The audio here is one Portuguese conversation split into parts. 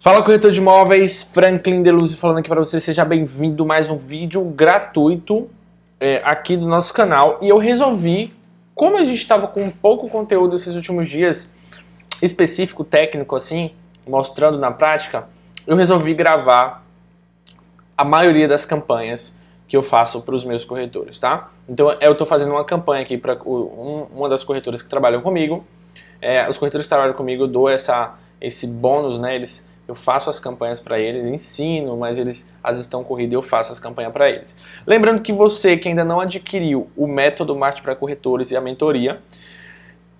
Fala corretor de imóveis, Franklin Deluzzi falando aqui para você, seja bem-vindo mais um vídeo gratuito é, aqui do nosso canal e eu resolvi, como a gente estava com pouco conteúdo esses últimos dias, específico, técnico assim, mostrando na prática, eu resolvi gravar a maioria das campanhas que eu faço para os meus corretores, tá? Então eu estou fazendo uma campanha aqui para um, uma das corretoras que trabalham comigo, é, os corretores que trabalham comigo eu dou essa, esse bônus, né, eles eu faço as campanhas para eles, ensino, mas eles as estão corridas e eu faço as campanhas para eles. Lembrando que você que ainda não adquiriu o método Marte para corretores e a mentoria,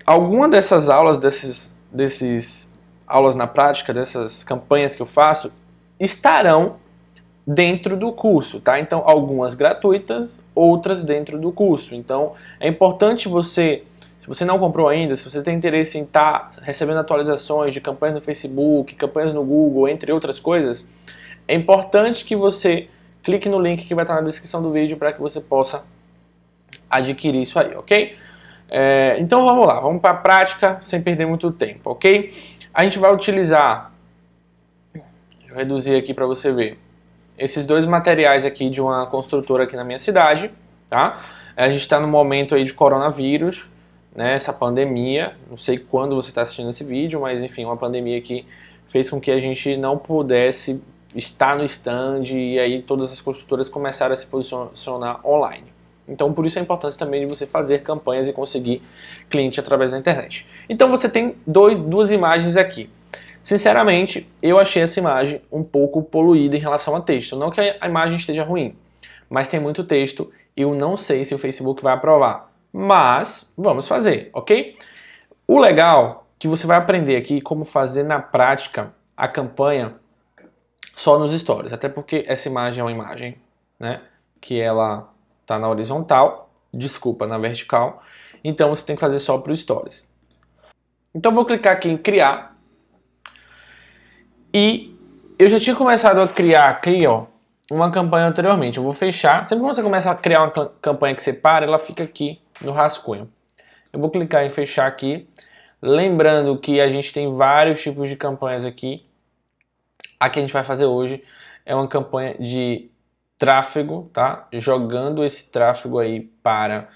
alguma dessas aulas, desses, desses aulas na prática, dessas campanhas que eu faço, estarão dentro do curso, tá? Então, algumas gratuitas, outras dentro do curso. Então, é importante você, se você não comprou ainda, se você tem interesse em estar tá recebendo atualizações de campanhas no Facebook, campanhas no Google, entre outras coisas, é importante que você clique no link que vai estar tá na descrição do vídeo para que você possa adquirir isso aí, ok? É, então vamos lá, vamos para a prática sem perder muito tempo, ok? A gente vai utilizar, reduzir aqui para você ver esses dois materiais aqui de uma construtora aqui na minha cidade, tá? É, a gente está no momento aí de coronavírus, né? Essa pandemia, não sei quando você está assistindo esse vídeo, mas enfim, uma pandemia que fez com que a gente não pudesse estar no stand e aí todas as construtoras começaram a se posicionar online. Então, por isso a importância também de você fazer campanhas e conseguir cliente através da internet. Então, você tem dois, duas imagens aqui. Sinceramente, eu achei essa imagem um pouco poluída em relação a texto. Não que a imagem esteja ruim, mas tem muito texto e eu não sei se o Facebook vai aprovar. Mas vamos fazer, ok? O legal é que você vai aprender aqui como fazer na prática a campanha só nos stories. Até porque essa imagem é uma imagem, né? Que ela tá na horizontal, desculpa, na vertical. Então você tem que fazer só para os stories. Então vou clicar aqui em criar e eu já tinha começado a criar aqui, ó, uma campanha anteriormente. Eu vou fechar. Sempre que você começa a criar uma campanha que separa, ela fica aqui no rascunho. Eu vou clicar em fechar aqui. Lembrando que a gente tem vários tipos de campanhas aqui. A que a gente vai fazer hoje é uma campanha de tráfego, tá? Jogando esse tráfego aí para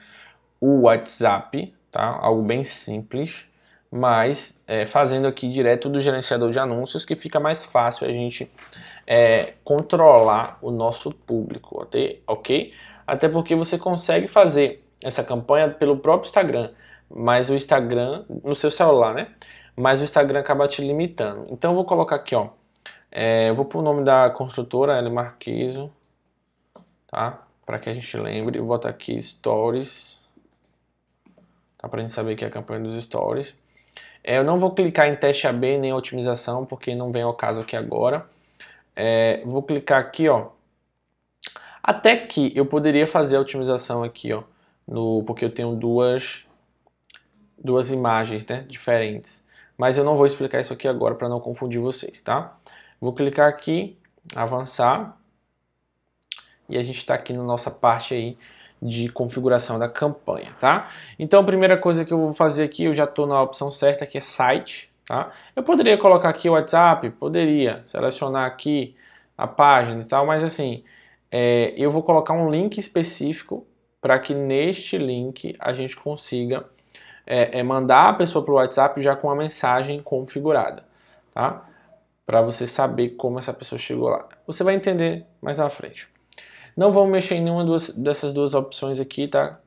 o WhatsApp, tá? Algo bem simples mas é, fazendo aqui direto do gerenciador de anúncios que fica mais fácil a gente é, controlar o nosso público, ok? Até porque você consegue fazer essa campanha pelo próprio Instagram, mas o Instagram no seu celular, né? Mas o Instagram acaba te limitando. Então eu vou colocar aqui, ó, é, vou pôr o nome da construtora, L Marquiso, tá? Para que a gente lembre, vou botar aqui Stories, tá? Para a gente saber que é a campanha dos Stories. É, eu não vou clicar em teste AB nem otimização, porque não vem ao caso aqui agora. É, vou clicar aqui, ó. Até que eu poderia fazer a otimização aqui, ó. No, porque eu tenho duas, duas imagens né, diferentes. Mas eu não vou explicar isso aqui agora para não confundir vocês, tá? Vou clicar aqui, avançar. E a gente está aqui na nossa parte aí de configuração da campanha, tá? Então, a primeira coisa que eu vou fazer aqui, eu já estou na opção certa, que é site, tá? Eu poderia colocar aqui o WhatsApp, poderia selecionar aqui a página e tal, mas assim, é, eu vou colocar um link específico para que neste link a gente consiga é, é mandar a pessoa para o WhatsApp já com a mensagem configurada, tá? Para você saber como essa pessoa chegou lá. Você vai entender mais na frente. Não vamos mexer em nenhuma dessas duas opções aqui, tá?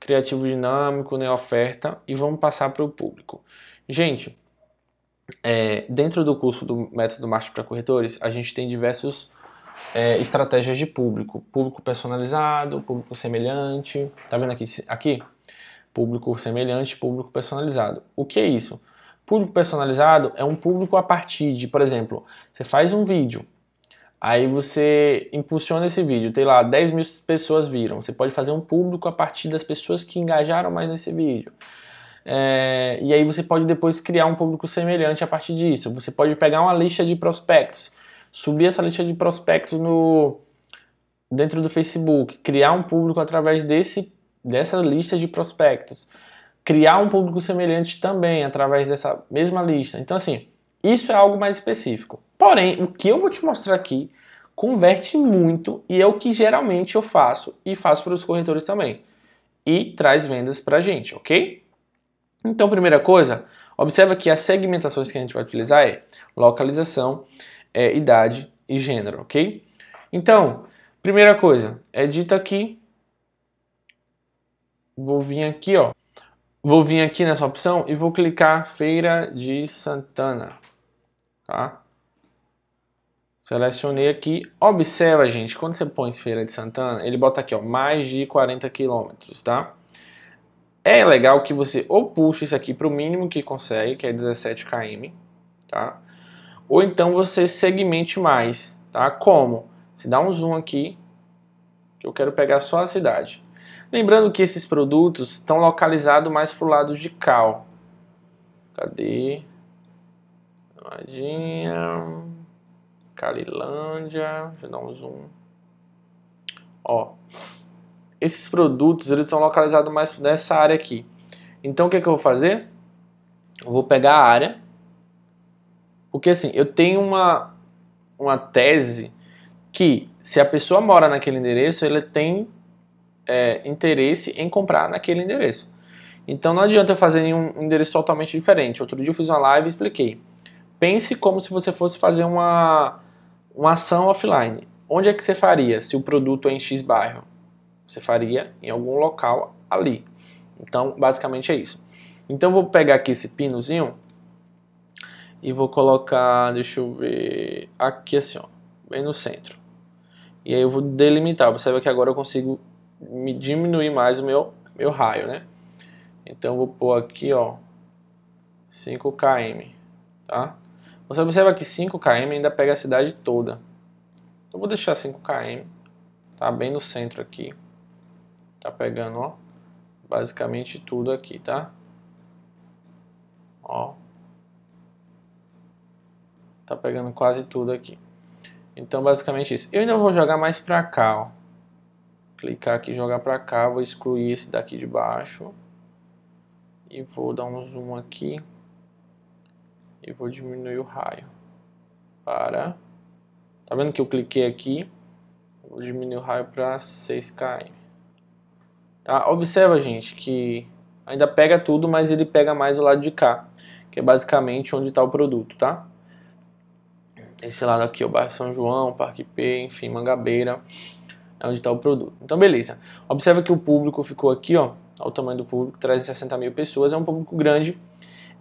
Criativo dinâmico, né? Oferta. E vamos passar para o público. Gente, é, dentro do curso do método Master para Corretores, a gente tem diversos é, estratégias de público. Público personalizado, público semelhante. Tá vendo aqui? aqui? Público semelhante, público personalizado. O que é isso? Público personalizado é um público a partir de, por exemplo, você faz um vídeo, Aí você impulsiona esse vídeo, tem lá 10 mil pessoas viram. Você pode fazer um público a partir das pessoas que engajaram mais nesse vídeo. É, e aí você pode depois criar um público semelhante a partir disso. Você pode pegar uma lista de prospectos, subir essa lista de prospectos no dentro do Facebook, criar um público através desse dessa lista de prospectos, criar um público semelhante também através dessa mesma lista. Então assim, isso é algo mais específico. Porém, o que eu vou te mostrar aqui converte muito e é o que geralmente eu faço e faço para os corretores também. E traz vendas para a gente, ok? Então, primeira coisa, observa que as segmentações que a gente vai utilizar é localização, é, idade e gênero, ok? Então, primeira coisa, é dita aqui, vou vir aqui, ó, vou vir aqui nessa opção e vou clicar Feira de Santana, Tá? Selecionei aqui. Observa, gente, quando você põe Feira de Santana, ele bota aqui, ó, mais de 40 quilômetros, tá? É legal que você ou puxe isso aqui para o mínimo que consegue, que é 17 km, tá? Ou então você segmente mais, tá? Como? Se dá um zoom aqui, que eu quero pegar só a cidade. Lembrando que esses produtos estão localizados mais pro lado de Cal Cadê? Madinha, Calilândia. Deixa eu dar um zoom. Ó. Esses produtos, eles são localizados mais nessa área aqui. Então, o que, é que eu vou fazer? Eu vou pegar a área. Porque, assim, eu tenho uma, uma tese que, se a pessoa mora naquele endereço, ela tem é, interesse em comprar naquele endereço. Então não adianta eu fazer nenhum um endereço totalmente diferente. Outro dia eu fiz uma live e expliquei pense como se você fosse fazer uma, uma ação offline. Onde é que você faria se o produto é em X bairro? Você faria em algum local ali. Então, basicamente é isso. Então, vou pegar aqui esse pinozinho e vou colocar, deixa eu ver, aqui assim, ó, bem no centro. E aí eu vou delimitar. Observa que agora eu consigo me diminuir mais o meu, meu raio, né? Então, eu vou pôr aqui, ó, 5 km, tá? Você observa que 5 km ainda pega a cidade toda. Eu vou deixar 5 km, tá bem no centro aqui. Tá pegando, ó, basicamente tudo aqui, tá? Ó. Tá pegando quase tudo aqui. Então, basicamente isso. Eu ainda vou jogar mais pra cá, ó. Clicar aqui, jogar pra cá, vou excluir esse daqui de baixo. E vou dar um zoom aqui e vou diminuir o raio para... Tá vendo que eu cliquei aqui? Vou diminuir o raio para 6 km. Tá? Observa, gente, que ainda pega tudo, mas ele pega mais o lado de cá, que é basicamente onde está o produto, tá? Esse lado aqui, o bairro São João, Parque P, enfim, Mangabeira, é onde está o produto. Então, beleza. Observa que o público ficou aqui, ó, ao tamanho do público, 360 mil pessoas, é um público grande,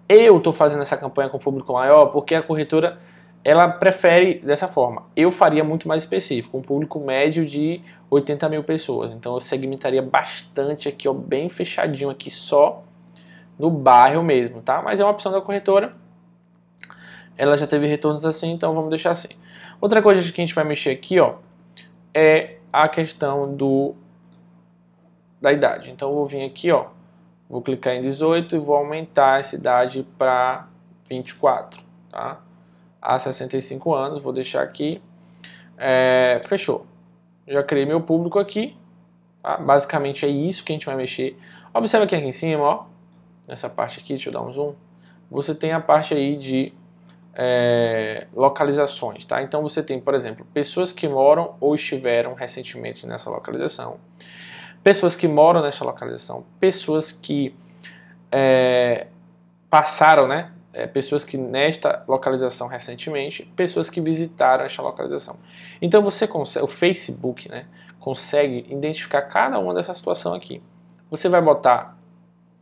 eu estou fazendo essa campanha com público maior porque a corretora ela prefere dessa forma. Eu faria muito mais específico, um público médio de 80 mil pessoas. Então eu segmentaria bastante aqui, ó, bem fechadinho aqui só no bairro mesmo, tá? Mas é uma opção da corretora. Ela já teve retornos assim, então vamos deixar assim. Outra coisa que a gente vai mexer aqui, ó, é a questão do da idade. Então eu vou vir aqui, ó, Vou clicar em 18 e vou aumentar a idade para 24, tá? A 65 anos, vou deixar aqui. É, fechou. Já criei meu público aqui. Tá? Basicamente é isso que a gente vai mexer. Observe aqui, aqui em cima, ó. Nessa parte aqui, deixa eu dar um zoom. Você tem a parte aí de é, localizações, tá? Então você tem, por exemplo, pessoas que moram ou estiveram recentemente nessa localização pessoas que moram nessa localização, pessoas que é, passaram, né? É, pessoas que nesta localização recentemente, pessoas que visitaram esta localização. Então você consegue, o Facebook, né? Consegue identificar cada uma dessa situação aqui. Você vai botar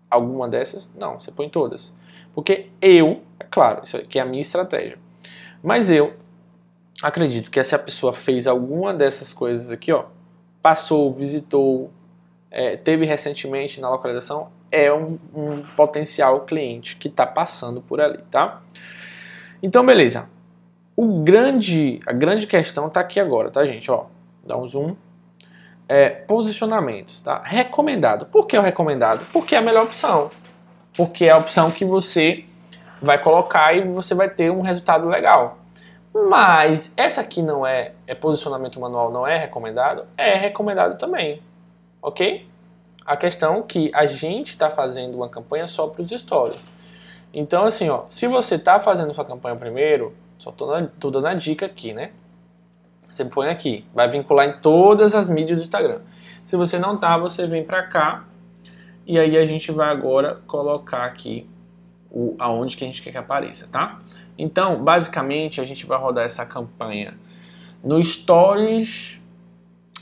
alguma dessas? Não, você põe todas. Porque eu, é claro, isso aqui é a minha estratégia. Mas eu acredito que se a pessoa fez alguma dessas coisas aqui, ó, passou, visitou, é, teve recentemente na localização é um, um potencial cliente que está passando por ali, tá? Então, beleza. O grande, a grande questão está aqui agora, tá, gente? Ó, dá um zoom. É, posicionamentos, tá? Recomendado. Por que o recomendado? Porque é a melhor opção. Porque é a opção que você vai colocar e você vai ter um resultado legal. Mas essa aqui não é, é posicionamento manual, não é recomendado? É recomendado também ok? A questão é que a gente está fazendo uma campanha só para os stories. Então, assim, ó, se você está fazendo sua campanha primeiro, só estou na, dando a dica aqui, né? Você põe aqui, vai vincular em todas as mídias do Instagram. Se você não tá, você vem para cá e aí a gente vai agora colocar aqui o aonde que a gente quer que apareça, tá? Então, basicamente, a gente vai rodar essa campanha no Stories,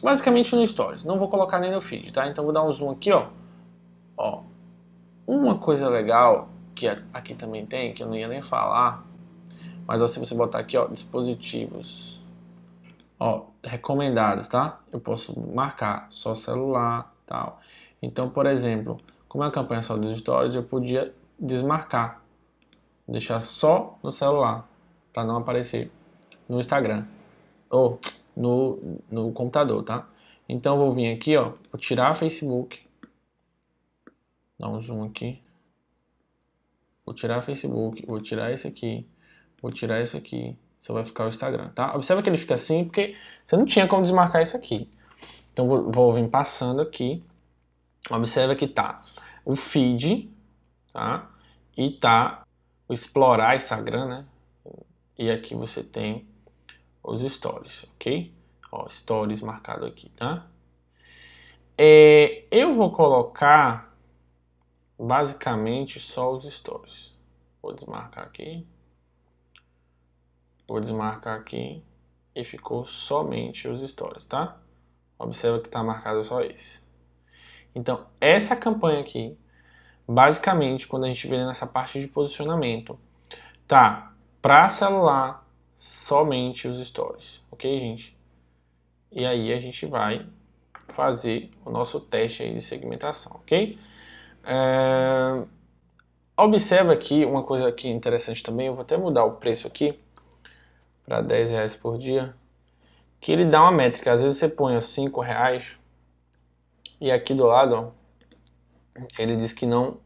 basicamente no Stories. Não vou colocar nem no feed, tá? Então vou dar um zoom aqui, ó. Ó, uma coisa legal que aqui também tem, que eu não ia nem falar, mas ó, se você botar aqui, ó, dispositivos, ó, recomendados, tá? Eu posso marcar só celular, tal. Então, por exemplo, como é a campanha só dos stories, eu podia desmarcar, deixar só no celular, para não aparecer no Instagram. Ou no, no computador, tá? Então vou vir aqui, ó, vou tirar Facebook, dar um zoom aqui, vou tirar Facebook, vou tirar esse aqui, vou tirar isso aqui, só vai ficar o Instagram, tá? Observa que ele fica assim, porque você não tinha como desmarcar isso aqui. Então vou, vou vir passando aqui, observa que tá o feed, tá? E tá o explorar Instagram, né? E aqui você tem os stories, ok? Ó, stories marcado aqui, tá? É, eu vou colocar basicamente só os stories. Vou desmarcar aqui. Vou desmarcar aqui e ficou somente os stories, tá? Observa que está marcado só esse. Então, essa campanha aqui, basicamente, quando a gente vê nessa parte de posicionamento, tá para celular, somente os stories, ok, gente? E aí a gente vai fazer o nosso teste aí de segmentação, ok? É... Observa aqui uma coisa aqui interessante também, eu vou até mudar o preço aqui para 10 reais por dia, que ele dá uma métrica. Às vezes você põe 5 reais e aqui do lado ó, ele diz que não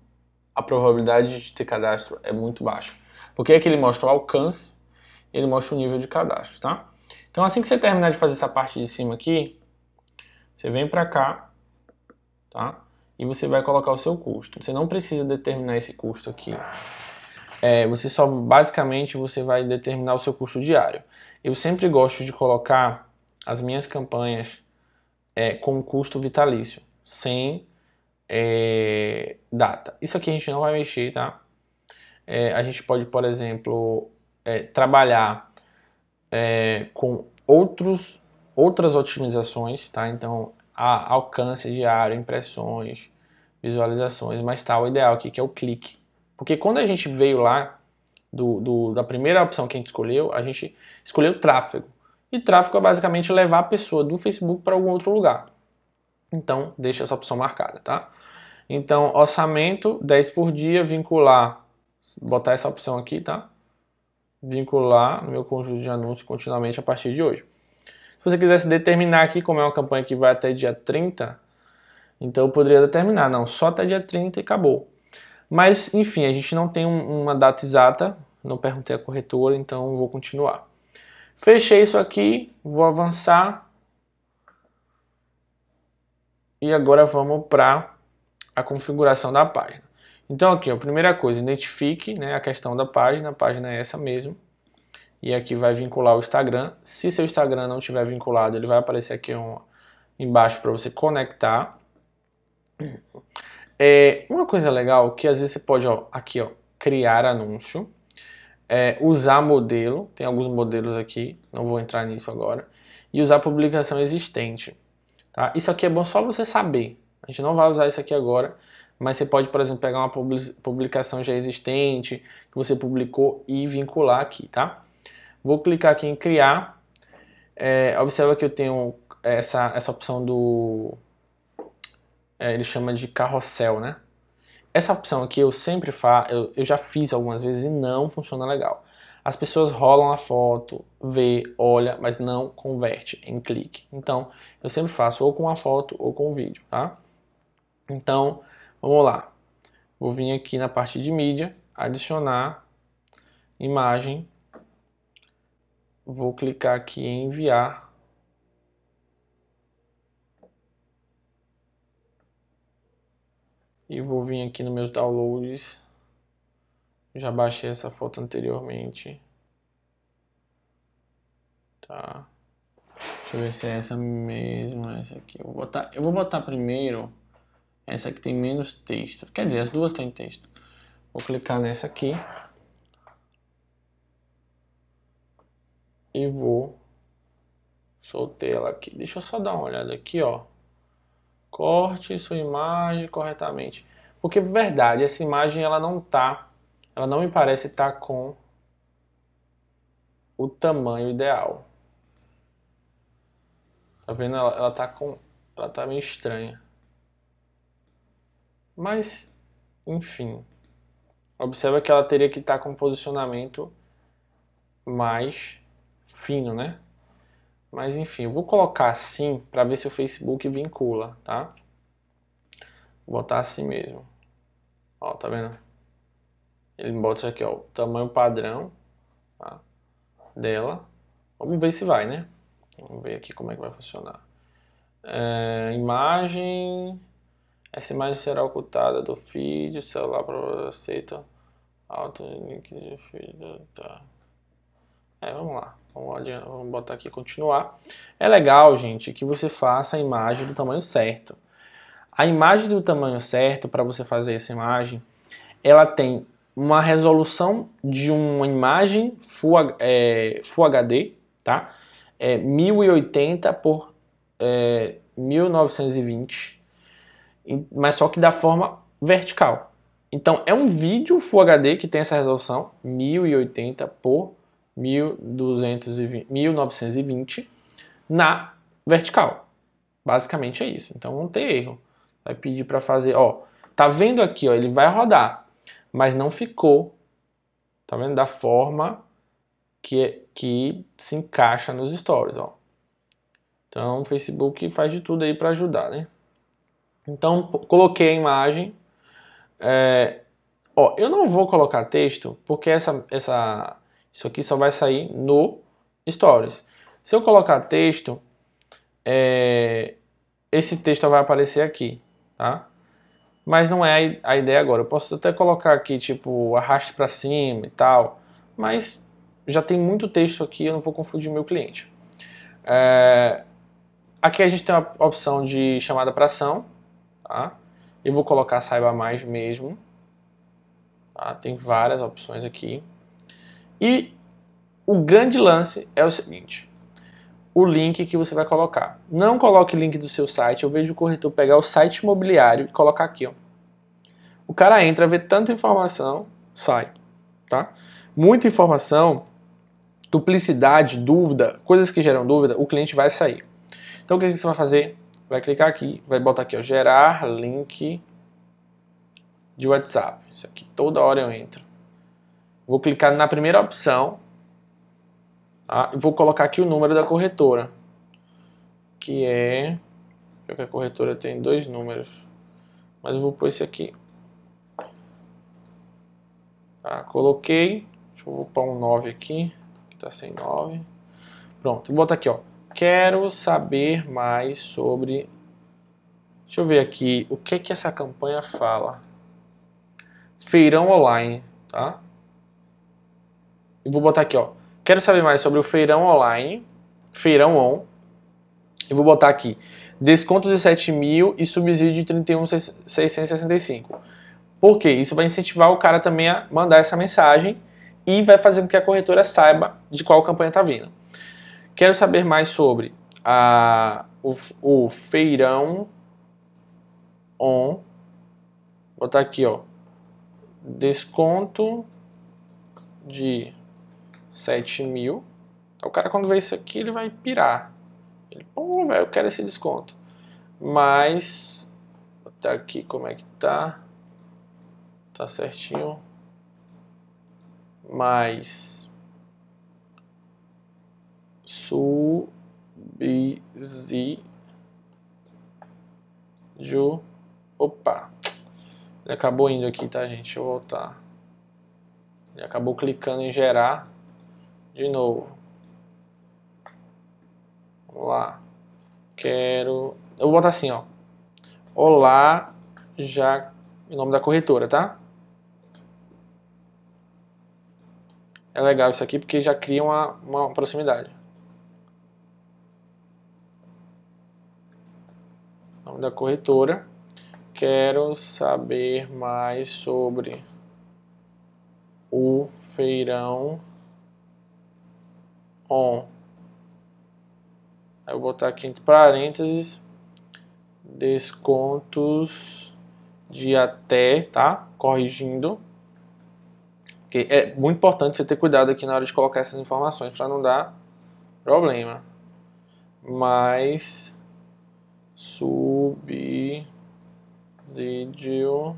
a probabilidade de ter cadastro é muito baixa. Porque aqui ele mostra o alcance ele mostra o nível de cadastro, tá? Então assim que você terminar de fazer essa parte de cima aqui, você vem para cá, tá? E você vai colocar o seu custo. Você não precisa determinar esse custo aqui. É, você só, basicamente, você vai determinar o seu custo diário. Eu sempre gosto de colocar as minhas campanhas é, com custo vitalício, sem é, data. Isso aqui a gente não vai mexer, tá? É, a gente pode, por exemplo, é, trabalhar é, com outros, outras otimizações, tá? Então, a alcance diário, impressões, visualizações, mas tá o ideal aqui que é o clique. Porque quando a gente veio lá do, do, da primeira opção que a gente escolheu, a gente escolheu tráfego. E tráfego é basicamente levar a pessoa do Facebook para algum outro lugar. Então, deixa essa opção marcada, tá? Então, orçamento, 10 por dia, vincular, botar essa opção aqui, tá? vincular no meu conjunto de anúncios continuamente a partir de hoje. Se você quisesse determinar aqui como é uma campanha que vai até dia 30, então eu poderia determinar, não, só até dia 30 e acabou. Mas, enfim, a gente não tem uma data exata, não perguntei à corretora, então vou continuar. Fechei isso aqui, vou avançar. E agora vamos para a configuração da página. Então aqui, a primeira coisa, identifique né, a questão da página, a página é essa mesmo. E aqui vai vincular o Instagram. Se seu Instagram não estiver vinculado, ele vai aparecer aqui um, embaixo para você conectar. É, uma coisa legal que às vezes você pode, ó, aqui, ó, criar anúncio. É, usar modelo, tem alguns modelos aqui, não vou entrar nisso agora, e usar publicação existente. Tá? Isso aqui é bom só você saber, a gente não vai usar isso aqui agora, mas você pode, por exemplo, pegar uma publicação já existente que você publicou e vincular aqui, tá? Vou clicar aqui em criar. É, observa que eu tenho essa, essa opção do... É, ele chama de carrossel, né? Essa opção aqui eu sempre faço, eu, eu já fiz algumas vezes e não funciona legal. As pessoas rolam a foto, vê, olha, mas não converte em clique. Então, eu sempre faço ou com a foto ou com o vídeo, tá? Então, Vamos lá. Vou vir aqui na parte de mídia, adicionar imagem. Vou clicar aqui em enviar. E vou vir aqui nos meus downloads. Já baixei essa foto anteriormente. Tá. Deixa eu ver se é essa mesmo, essa aqui. Eu vou botar, eu vou botar primeiro essa aqui tem menos texto. Quer dizer, as duas têm texto. Vou clicar nessa aqui. E vou... Soltei ela aqui. Deixa eu só dar uma olhada aqui, ó. Corte sua imagem corretamente. Porque, verdade, essa imagem ela não tá... Ela não me parece estar tá com o tamanho ideal. Tá vendo? Ela, ela tá com... Ela tá meio estranha. Mas, enfim. Observa que ela teria que estar tá com um posicionamento mais fino, né? Mas enfim, eu vou colocar assim para ver se o Facebook vincula, tá? Vou botar assim mesmo. Ó, tá vendo? Ele bota isso aqui, ó, o tamanho padrão tá? dela. Vamos ver se vai, né? Vamos ver aqui como é que vai funcionar. É, imagem essa imagem será ocultada do feed, o celular aceita alto link de feed. Tá. É, vamos lá, vamos, vamos botar aqui continuar. É legal, gente, que você faça a imagem do tamanho certo. A imagem do tamanho certo, para você fazer essa imagem, ela tem uma resolução de uma imagem Full, é, Full HD, tá? É 1080 por é, 1920 mas só que da forma vertical. Então é um vídeo Full HD que tem essa resolução 1080 por 1920 na vertical. Basicamente é isso. Então não tem erro. Vai pedir para fazer, ó, tá vendo aqui, ó, ele vai rodar, mas não ficou, tá vendo da forma que que se encaixa nos stories, ó. Então o Facebook faz de tudo aí para ajudar, né? Então, coloquei a imagem. É, ó, eu não vou colocar texto, porque essa, essa, isso aqui só vai sair no Stories. Se eu colocar texto, é, esse texto vai aparecer aqui, tá? Mas não é a ideia agora. Eu posso até colocar aqui, tipo, arraste para cima e tal. Mas já tem muito texto aqui, eu não vou confundir meu cliente. É, aqui a gente tem a opção de chamada para ação. Tá? Eu vou colocar saiba mais mesmo. Tá? Tem várias opções aqui. E o grande lance é o seguinte. O link que você vai colocar. Não coloque link do seu site. Eu vejo o corretor pegar o site imobiliário e colocar aqui. Ó. O cara entra, vê tanta informação, sai. Tá? Muita informação, duplicidade, dúvida, coisas que geram dúvida, o cliente vai sair. Então o que você vai fazer? vai clicar aqui, vai botar aqui, ó, gerar link de WhatsApp. Isso aqui toda hora eu entro. Vou clicar na primeira opção tá? e vou colocar aqui o número da corretora, que é... Porque a corretora tem dois números, mas eu vou pôr esse aqui. Tá, coloquei, deixa eu pôr um 9 aqui, que tá sem 9. Pronto, vou botar aqui, ó quero saber mais sobre. Deixa eu ver aqui o que que essa campanha fala. Feirão online, tá? Eu vou botar aqui, ó. Quero saber mais sobre o feirão online, feirão on. Eu vou botar aqui desconto de 7 mil e subsídio de 31,665. Por quê? Isso vai incentivar o cara também a mandar essa mensagem e vai fazer com que a corretora saiba de qual campanha está vindo. Quero saber mais sobre a, o, o feirão on. Vou botar aqui, ó. Desconto de 7 mil. Então, o cara quando vê isso aqui, ele vai pirar. Ele, pô, velho, eu quero esse desconto. Mas, vou botar aqui como é que tá. Tá certinho. Mas... Ju, Opa! Ele acabou indo aqui, tá, gente? Deixa eu voltar. Ele acabou clicando em gerar de novo. lá. Quero. Eu vou botar assim, ó. Olá, já. O nome da corretora, tá? É legal isso aqui porque já cria uma, uma proximidade. nome da corretora. Quero saber mais sobre o feirão on. eu vou botar aqui entre parênteses descontos de até, tá? Corrigindo. Porque é muito importante você ter cuidado aqui na hora de colocar essas informações para não dar problema. Mas sua subsídio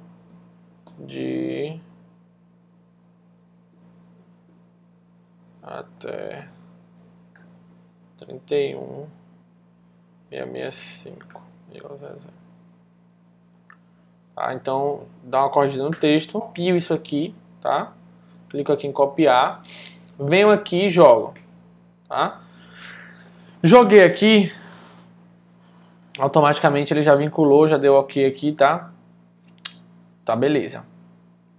de até trinta e um cinco Tá, então dá uma corrigida no texto, copio isso aqui, tá? Clico aqui em copiar, venho aqui e jogo, tá? Joguei aqui, automaticamente ele já vinculou, já deu ok aqui, tá? Tá beleza.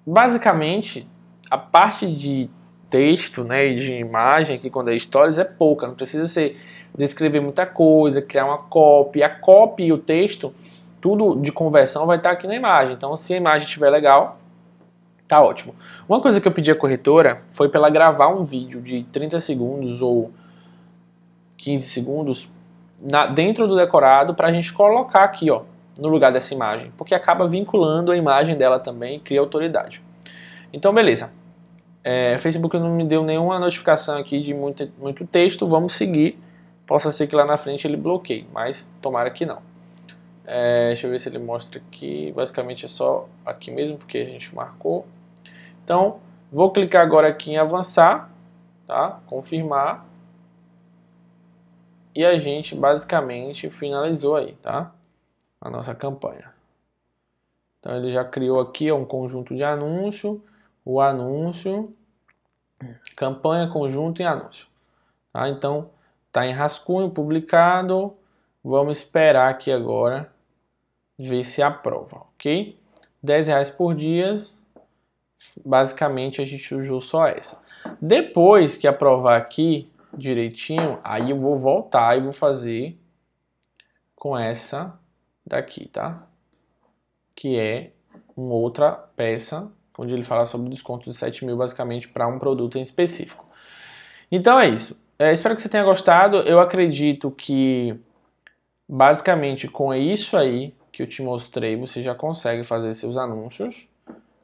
Basicamente, a parte de texto, né, e de imagem aqui quando é stories é pouca, não precisa ser descrever muita coisa, criar uma copy, a copy e o texto, tudo de conversão vai estar tá aqui na imagem. Então, se a imagem estiver legal, tá ótimo. Uma coisa que eu pedi à corretora foi para ela gravar um vídeo de 30 segundos ou 15 segundos na, dentro do decorado para a gente colocar aqui ó, no lugar dessa imagem, porque acaba vinculando a imagem dela também e cria autoridade. Então, beleza. É, Facebook não me deu nenhuma notificação aqui de muito, muito texto, vamos seguir. Possa ser que lá na frente ele bloqueie, mas tomara que não. É, deixa eu ver se ele mostra aqui. Basicamente é só aqui mesmo, porque a gente marcou. Então, vou clicar agora aqui em avançar, tá? confirmar e a gente basicamente finalizou aí, tá? A nossa campanha. Então ele já criou aqui um conjunto de anúncio, o anúncio, campanha, conjunto e anúncio. Tá? Então tá em rascunho publicado. Vamos esperar aqui agora ver se aprova, ok? R$10 reais por dia. Basicamente a gente usou só essa. Depois que aprovar aqui, direitinho, aí eu vou voltar e vou fazer com essa daqui, tá? Que é uma outra peça onde ele fala sobre o desconto de 7 mil basicamente para um produto em específico. Então é isso. É, espero que você tenha gostado. Eu acredito que basicamente com isso aí que eu te mostrei, você já consegue fazer seus anúncios,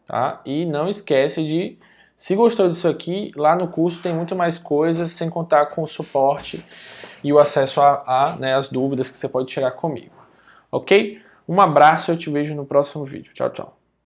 tá? E não esquece de se gostou disso aqui, lá no curso tem muito mais coisas, sem contar com o suporte e o acesso a, a né, as dúvidas que você pode tirar comigo. Ok? Um abraço e eu te vejo no próximo vídeo. Tchau, tchau.